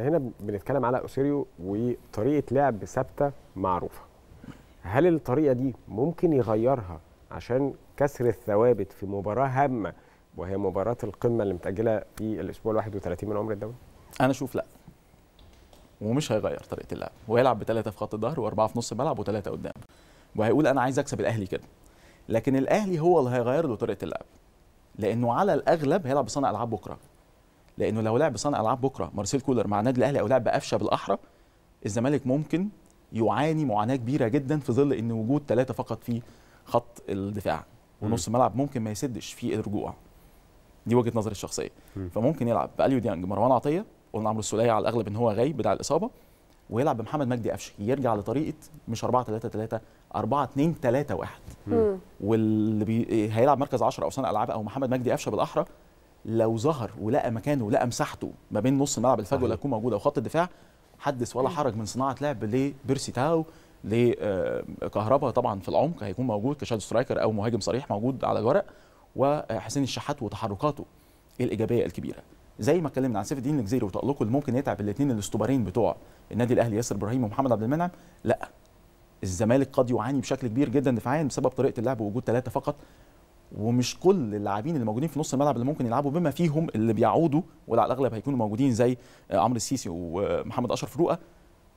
هنا بنتكلم على اوسيريو وطريقه لعب ثابته معروفه هل الطريقه دي ممكن يغيرها عشان كسر الثوابت في مباراه هامه وهي مباراه القمه اللي متاجله في الاسبوع ال 31 من عمر الدوري انا اشوف لا ومش هيغير طريقه اللعب وهيلعب بثلاثه في خط الظهر واربعه في نص الملعب وثلاثه قدام وهيقول انا عايز اكسب الاهلي كده لكن الاهلي هو اللي هيغير له طريقه اللعب لانه على الاغلب هيلعب بصانع العاب بكره لانه لو لعب صانع العاب بكره مارسيل كولر مع النادي الاهلي او لعب بقفشه بالاحرى الزمالك ممكن يعاني معاناه كبيره جدا في ظل ان وجود ثلاثه فقط في خط الدفاع ونص الملعب ممكن ما يسدش في الرجوع دي وجهه نظري الشخصيه فممكن يلعب باليو ديانج مروان عطيه قلنا عمرو السوليه على الاغلب ان هو غايب بتاع الاصابه ويلعب بمحمد مجدي قفشه يرجع لطريقه مش 4 3 3 4 2 3 1 واللي هيلعب مركز 10 او صانع العاب او محمد مجدي قفشه بالاحرى لو ظهر ولقى مكانه ولقى مساحته ما بين نص ملعب الفجوه اللي هتكون موجوده وخط الدفاع حدث ولا حرج من صناعه لعب لبيرسي تاو لكهربا آه، طبعا في العمق هيكون موجود كشاد سترايكر او مهاجم صريح موجود على الورق وحسين الشحات وتحركاته الايجابيه الكبيره زي ما اتكلمنا عن سيف الدين الجزيري وتالقه اللي ممكن يتعب الاثنين الاسطوبارين بتوع النادي الاهلي ياسر ابراهيم ومحمد عبد المنعم لا الزمالك قد يعاني بشكل كبير جدا دفاعيا بسبب طريقه اللعب ووجود ثلاثه فقط ومش كل اللاعبين اللي موجودين في نص الملعب اللي ممكن يلعبوا بما فيهم اللي بيعودوا ولا على الاغلب هيكونوا موجودين زي آه، عمرو السيسي ومحمد اشرف فروقه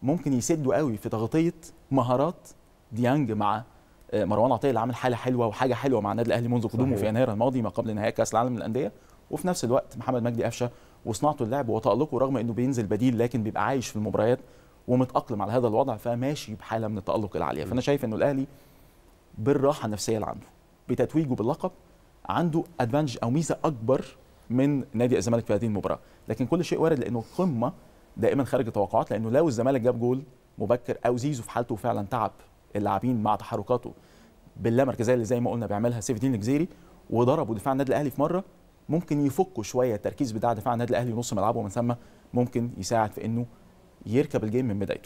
ممكن يسدوا قوي في تغطيه مهارات ديانج مع آه، مروان عطيه اللي عامل حاله حلوه وحاجه حلوه مع النادي الاهلي منذ قدومه في يناير الماضي ما قبل نهائي كاس العالم للانديه وفي نفس الوقت محمد مجدي قفشه وصناعته اللعب وتالقه رغم انه بينزل بديل لكن بيبقى عايش في المباريات ومتاقلم على هذا الوضع فماشي بحاله من التالق العاليه فانا شايف انه الاهلي بالراحه النفسيه اللي عنده بتتويجه باللقب عنده ادفانج او ميزه اكبر من نادي الزمالك في هذه المباراه لكن كل شيء وارد لانه القمه دائما خارج التوقعات لانه لو الزمالك جاب جول مبكر او زيزو في حالته فعلا تعب اللاعبين مع تحركاته باللامركزيه اللي زي ما قلنا بيعملها سيف الدين الجزيري وضربوا دفاع النادي الاهلي في مره ممكن يفكوا شويه التركيز بتاع دفاع النادي الاهلي نص ملعبه ومن ثم ممكن يساعد في انه يركب الجيم من بدايته